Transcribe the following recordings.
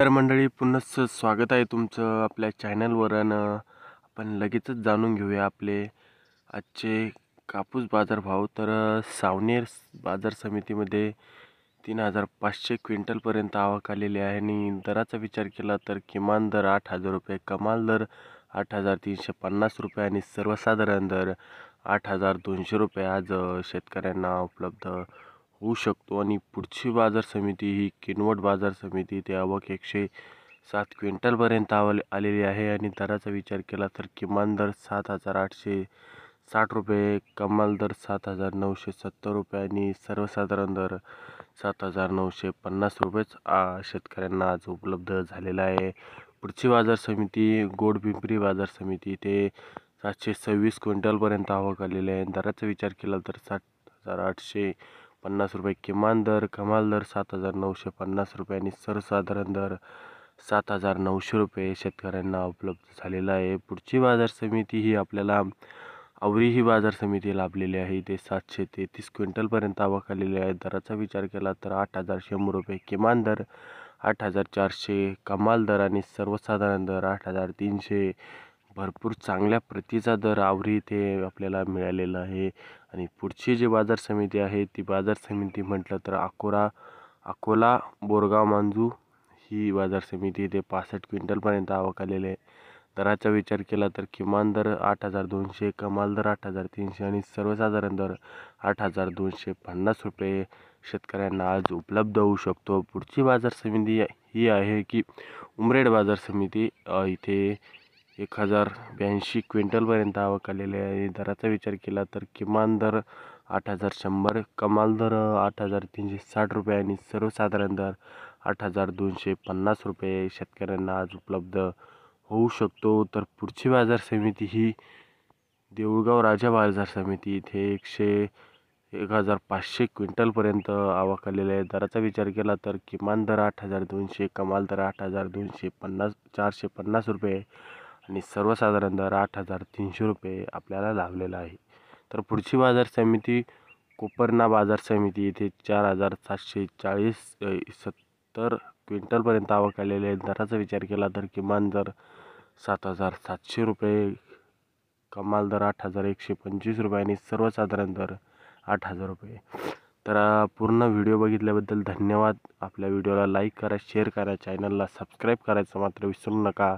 तर मंडळी पुन्हा स्वागत आहे तुमचं आपल्या चॅनलवर आणि आपण लगेचच जाणून घेऊया आपले आजचे कापूस बाजारभाव तर सावनेर बाजार समितीमध्ये तीन हजार पाचशे क्विंटलपर्यंत आवक आलेली आहे आणि दराचा विचार केला तर किमान दर आठ हजार रुपये कमाल दर आठ हजार तीनशे पन्नास रुपये आणि सर्वसाधारण दर आठ हजार दोनशे रुपये आज शेतकऱ्यांना उपलब्ध होऊ शकतो आणि पुढची बाजार समिती ही किनवट बाजार समिती ते आवक एकशे सात क्विंटलपर्यंत आव आलेली आहे आणि दराचा विचार केला तर किमान दर सात हजार आठशे साठ रुपये कमाल दर सात हजार नऊशे सत्तर रुपये आणि सर्वसाधारण दर सात हजार नऊशे पन्नास रुपयेच शेतकऱ्यांना आज उपलब्ध झालेला आहे पुढची बाजार समिती गोडपिंपरी बाजार समिती ते सातशे सव्वीस क्विंटलपर्यंत आवक आलेली आहे दराचा विचार केला तर सात हजार आठशे पन्नास रुपये किमान दर कमाल दर सात हजार नऊशे पन्नास रुपये आणि सर्वसाधारण दर सात हजार नऊशे रुपये शेतकऱ्यांना उपलब्ध झालेला आहे पुढची बाजार समिती ही आपल्याला आवरी ही बाजार समिती लाभलेली आहे ते सातशे तेहतीस क्विंटलपर्यंत आवक आलेली आहे दराचा विचार केला तर आठ हजार शंभर रुपये किमान दर आठ हजार चारशे कमाल दर आणि सर्वसाधारण दर आठ हजार तीनशे भरपूर चांगल्या प्रतीचा दर आवरी इथे आपल्याला मिळालेला आहे आणि पुढची जी बाजार समिती आहे ती बाजार समिती म्हटलं तर अकोरा अकोला बोरगाव मांजू ही बाजार समिती इथे पासष्ट क्विंटलपर्यंत आवक आलेली आहे दराचा विचार केला तर किमान दर आठ हजार दोनशे कमाल दर आठ हजार तीनशे आणि सर्वसाधारण दर आठ हजार दोनशे पन्नास रुपये शेतकऱ्यांना आज उपलब्ध होऊ शकतो पुढची बाजार समिती ही आहे की उमरेड बाजार समिती इथे एक हजार ब्याऐंशी क्विंटलपर्यंत आवक आलेली आहे दराचा विचार केला तर किमान दर आठ हजार शंभर कमाल दर आठ हजार तीनशे साठ रुपये आणि सर्वसाधारण दर आठ हजार दोनशे पन्नास रुपये शेतकऱ्यांना आज उपलब्ध होऊ शकतो तर पुढची बाजार समिती ही देऊळगाव राजा बाजार समिती इथे एकशे एक हजार पाचशे क्विंटलपर्यंत आवक आलेली आहे दराचा विचार केला तर किमान दर आठ हजार दोनशे कमाल दर आठ हजार दोनशे पन्नास चारशे पन्नास रुपये आणि दर आठ हजार तीनशे रुपये आपल्याला लाभलेला आहे तर पुढची बाजार समिती कोपरणा बाजार समिती येथे चार हजार सातशे चाळीस सत्तर क्विंटलपर्यंत आवक आलेले दराचा विचार केला तर किमान दर सात हजार सातशे रुपये कमाल दर आठ हजार एकशे पंचवीस रुपये आणि सर्वसाधारण दर आठ हजार रुपये तर पूर्ण व्हिडिओ बघितल्याबद्दल धन्यवाद आपल्या व्हिडिओला लाईक करा शेअर करा चॅनलला सबस्क्राईब करायचं मात्र विसरू नका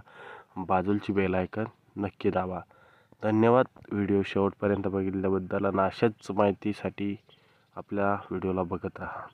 बाजूलची बेल आयकन नक्की दाबा धन्यवाद व्हिडिओ शेवटपर्यंत बघितल्याबद्दल आणि अशाच माहितीसाठी आपल्या व्हिडिओला बघत राहा